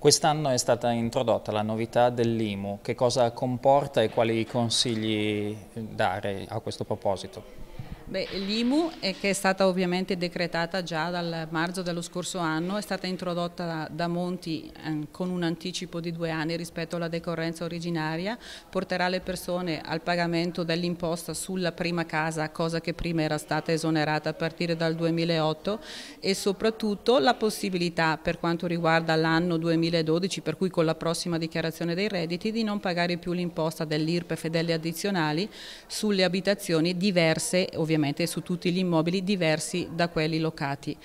Quest'anno è stata introdotta la novità dell'IMU, che cosa comporta e quali consigli dare a questo proposito? Beh, L'IMU, eh, che è stata ovviamente decretata già dal marzo dello scorso anno, è stata introdotta da Monti eh, con un anticipo di due anni rispetto alla decorrenza originaria, porterà le persone al pagamento dell'imposta sulla prima casa, cosa che prima era stata esonerata a partire dal 2008 e soprattutto la possibilità per quanto riguarda l'anno 2012, per cui con la prossima dichiarazione dei redditi, di non pagare più l'imposta dell'IRPE e delle addizionali sulle abitazioni diverse ovviamente ovviamente su tutti gli immobili diversi da quelli locati.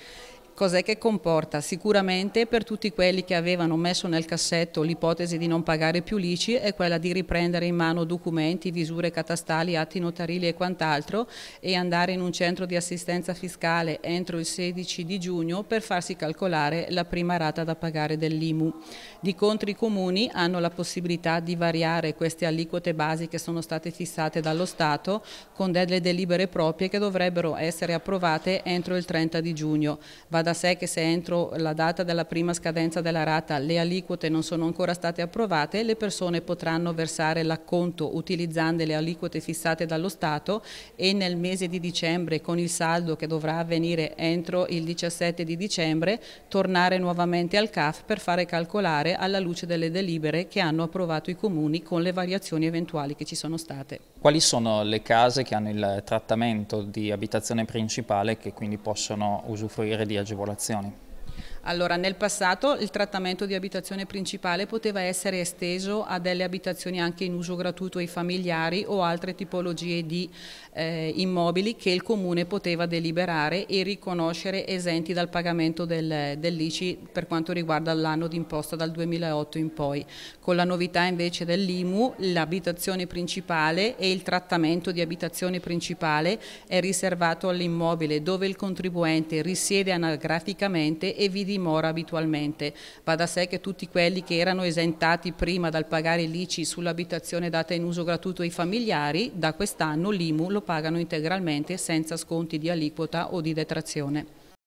Cos'è che comporta? Sicuramente per tutti quelli che avevano messo nel cassetto l'ipotesi di non pagare più l'ICI è quella di riprendere in mano documenti, visure catastali, atti notarili e quant'altro e andare in un centro di assistenza fiscale entro il 16 di giugno per farsi calcolare la prima rata da pagare dell'IMU. Di contro i comuni hanno la possibilità di variare queste aliquote basi che sono state fissate dallo Stato con delle delibere proprie che dovrebbero essere approvate entro il 30 di giugno. Va da sé che se entro la data della prima scadenza della rata le aliquote non sono ancora state approvate, le persone potranno versare l'acconto utilizzando le aliquote fissate dallo Stato e nel mese di dicembre con il saldo che dovrà avvenire entro il 17 di dicembre tornare nuovamente al CAF per fare calcolare alla luce delle delibere che hanno approvato i comuni con le variazioni eventuali che ci sono state. Quali sono le case che hanno il trattamento di abitazione principale che quindi possono usufruire di agevolazione? agevolazioni. Allora, nel passato il trattamento di abitazione principale poteva essere esteso a delle abitazioni anche in uso gratuito ai familiari o altre tipologie di eh, immobili che il Comune poteva deliberare e riconoscere esenti dal pagamento del, dell'ICI per quanto riguarda l'anno d'imposta dal 2008 in poi. Con la novità invece dell'IMU l'abitazione principale e il trattamento di abitazione principale è riservato all'immobile dove il contribuente risiede anagraficamente e vi dimora abitualmente. Va da sé che tutti quelli che erano esentati prima dal pagare l'ICI sull'abitazione data in uso gratuito ai familiari, da quest'anno l'IMU lo pagano integralmente senza sconti di aliquota o di detrazione.